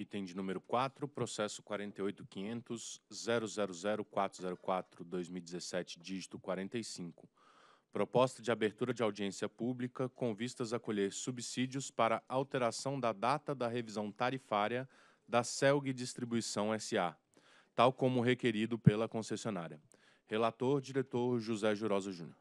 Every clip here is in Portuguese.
Item de número 4, processo 48.500.00404-2017, dígito 45. Proposta de abertura de audiência pública com vistas a colher subsídios para alteração da data da revisão tarifária da CELG Distribuição SA, tal como requerido pela concessionária. Relator, diretor José Jurosa Júnior.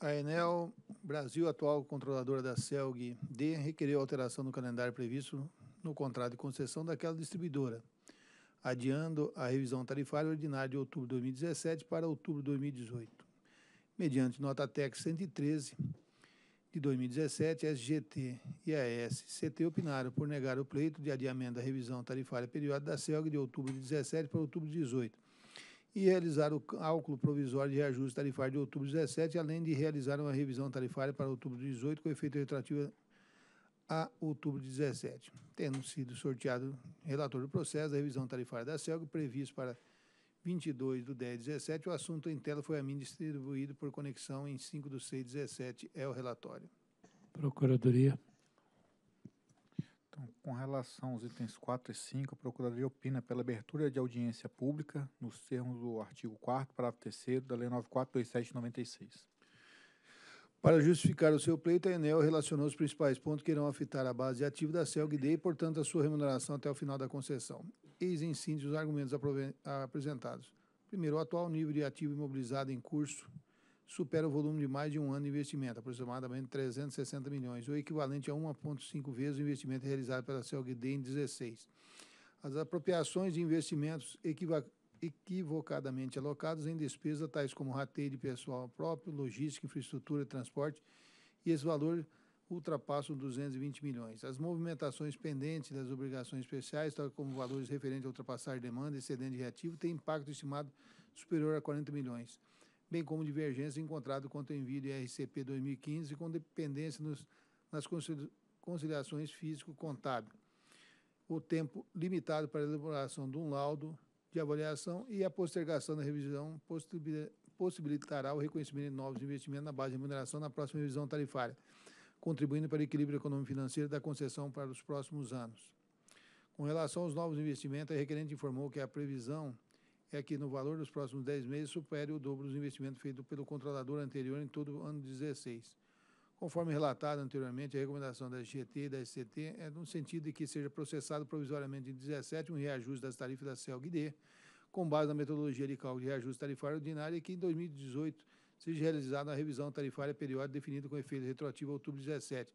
A Enel Brasil, atual controladora da CELG D, requereu alteração no calendário previsto no contrato de concessão daquela distribuidora, adiando a revisão tarifária ordinária de outubro de 2017 para outubro de 2018. Mediante nota TEC 113 de 2017, a SGT e a SCT opinaram por negar o pleito de adiamento da revisão tarifária periódica da CELG de outubro de 2017 para outubro de 2018 e realizar o cálculo provisório de reajuste tarifário de outubro de 17, além de realizar uma revisão tarifária para outubro de 18, com efeito retroativo a outubro de 17. Tendo sido sorteado relator do processo da revisão tarifária da CELG, previsto para 22 do 10 17, o assunto em tela foi a mim distribuído por conexão em 5 do 6 17, é o relatório. Procuradoria com relação aos itens 4 e 5, a Procuradoria opina pela abertura de audiência pública nos termos do artigo 4º, parágrafo 3 da Lei 9.427/96. Para justificar o seu pleito, a Enel relacionou os principais pontos que irão afetar a base ativa da da d e, portanto, a sua remuneração até o final da concessão. Eis em síntese os argumentos apresentados. Primeiro, o atual nível de ativo imobilizado em curso supera o volume de mais de um ano de investimento, aproximadamente 360 milhões, o equivalente a 1,5 vezes o investimento realizado pela CELGD em 16. As apropriações de investimentos equivocadamente alocados em despesa, tais como rateio de pessoal próprio, logística, infraestrutura e transporte, e esse valor ultrapassam 220 milhões. As movimentações pendentes das obrigações especiais, tal como valores referentes a ultrapassar demanda e excedente reativo, têm impacto estimado superior a 40 milhões bem como divergências encontradas quanto ao envio de RCP 2015 com dependência nos, nas conciliações físico-contábil. O tempo limitado para a elaboração de um laudo de avaliação e a postergação da revisão possibilitará o reconhecimento de novos investimentos na base de remuneração na próxima revisão tarifária, contribuindo para o equilíbrio econômico-financeiro da concessão para os próximos anos. Com relação aos novos investimentos, a requerente informou que a previsão é que no valor dos próximos 10 meses supere o dobro dos investimentos feitos pelo controlador anterior em todo o ano 16. Conforme relatado anteriormente, a recomendação da SGT e da SCT é no sentido de que seja processado provisoriamente em 17 um reajuste das tarifas da CELG-D, com base na metodologia de cálculo de reajuste tarifário ordinário, e que em 2018 seja realizada a revisão tarifária periódica definida com efeito retroativo a outubro de 17,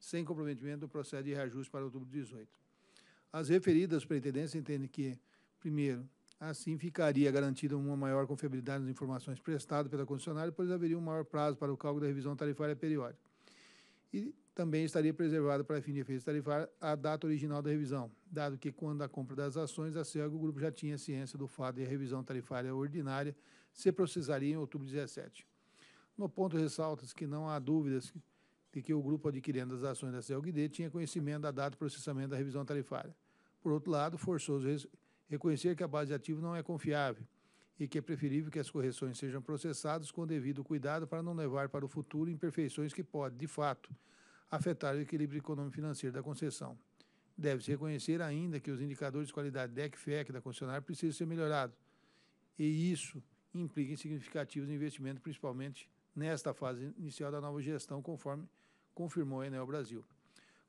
sem comprometimento do processo de reajuste para outubro de 18. As referidas pretendências entendem que, primeiro, Assim, ficaria garantida uma maior confiabilidade nas informações prestadas pela concessionária, pois haveria um maior prazo para o cálculo da revisão tarifária periódica. E também estaria preservada para fim de efeito tarifário a data original da revisão, dado que quando a compra das ações da CELG, o grupo já tinha ciência do fato de a revisão tarifária ordinária se processaria em outubro de 2017. No ponto, ressalta-se que não há dúvidas de que o grupo adquirendo as ações da CELGD tinha conhecimento da data de processamento da revisão tarifária. Por outro lado, forçoso Reconhecer que a base de não é confiável e que é preferível que as correções sejam processadas com devido cuidado para não levar para o futuro imperfeições que podem, de fato, afetar o equilíbrio econômico-financeiro da concessão. Deve-se reconhecer ainda que os indicadores de qualidade DEC-FEC da concessionária precisam ser melhorados, e isso implica em significativos investimentos, principalmente nesta fase inicial da nova gestão, conforme confirmou a Enel Brasil.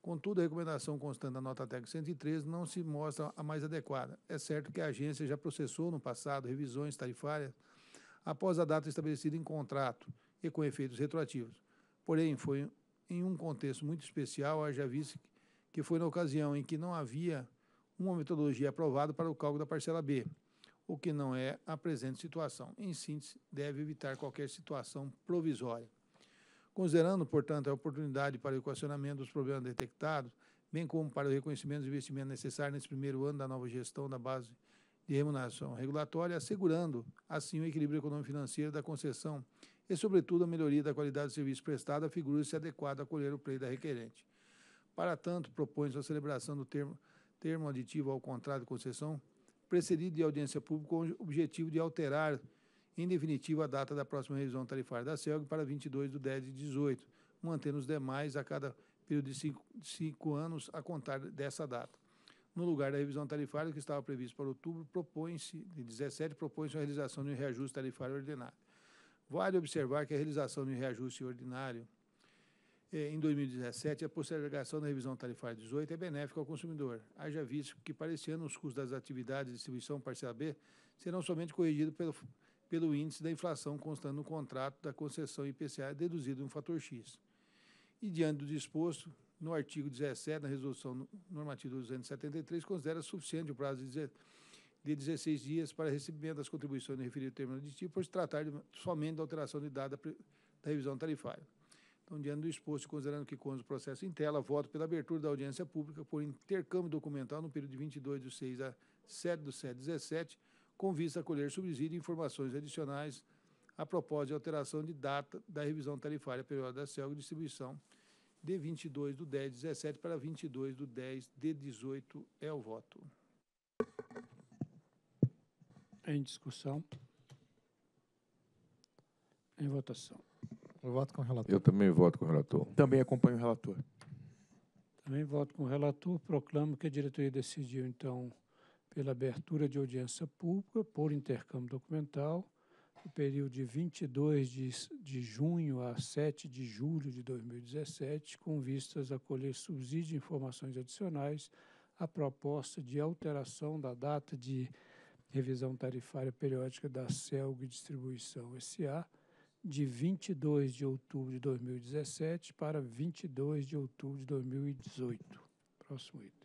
Contudo, a recomendação constante da nota técnica 113 não se mostra a mais adequada. É certo que a agência já processou no passado revisões tarifárias após a data estabelecida em contrato e com efeitos retroativos. Porém, foi em um contexto muito especial, haja visto que foi na ocasião em que não havia uma metodologia aprovada para o cálculo da parcela B, o que não é a presente situação. Em síntese, deve evitar qualquer situação provisória. Considerando, portanto, a oportunidade para o equacionamento dos problemas detectados, bem como para o reconhecimento do investimento necessário nesse primeiro ano da nova gestão da base de remuneração regulatória, assegurando, assim, o equilíbrio econômico-financeiro da concessão e, sobretudo, a melhoria da qualidade do serviço prestado, figura-se adequada a colher o pleito da requerente. Para tanto, propõe-se a celebração do termo, termo aditivo ao contrato de concessão, precedido de audiência pública, com o objetivo de alterar em definitivo a data da próxima revisão tarifária da CELG para 22 de 10 de 18, mantendo os demais a cada período de cinco, cinco anos a contar dessa data. No lugar da revisão tarifária, que estava previsto para outubro, propõe-se, de 17, propõe-se a realização de um reajuste tarifário ordinário. Vale observar que a realização de um reajuste ordinário eh, em 2017 a postergação da revisão tarifária 18 é benéfica ao consumidor, haja visto que, para esse ano, os custos das atividades de distribuição parcela B serão somente corrigidos pelo pelo índice da inflação constando no contrato da concessão IPCA deduzido em um fator X. E diante do disposto, no artigo 17 da Resolução Normativa 273, considera suficiente o prazo de 16 dias para recebimento das contribuições no referido termo aditivo, por se tratar de, somente da alteração de data da revisão tarifária. Então, diante do exposto, considerando que consta o processo em tela, voto pela abertura da audiência pública por intercâmbio documental no período de 22 de 6 a 7 do 7 17, com vista a colher subsídio e informações adicionais a propósito de alteração de data da revisão tarifária periódica da CELG distribuição de 22 do 10 de 17 para 22 do 10 de 18 é o voto. Em discussão. Em votação. Eu voto com o relator. Eu também voto com o relator. Também acompanho o relator. Também voto com o relator. Proclamo que a diretoria decidiu, então, pela abertura de audiência pública por intercâmbio documental, no período de 22 de, de junho a 7 de julho de 2017, com vistas a colher subsídio de informações adicionais à proposta de alteração da data de revisão tarifária periódica da CELG Distribuição S.A., de 22 de outubro de 2017 para 22 de outubro de 2018. Próximo item.